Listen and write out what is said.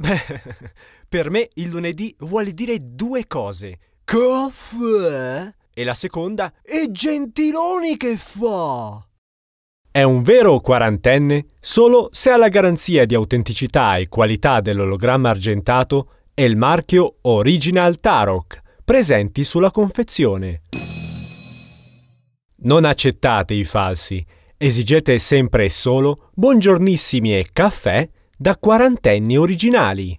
Beh, per me il lunedì vuole dire due cose. Caffè? E la seconda E Gentiloni che fa? È un vero quarantenne solo se ha la garanzia di autenticità e qualità dell'ologramma argentato e il marchio Original Tarok, presenti sulla confezione. Non accettate i falsi. Esigete sempre e solo buongiornissimi e caffè da quarantenni originali.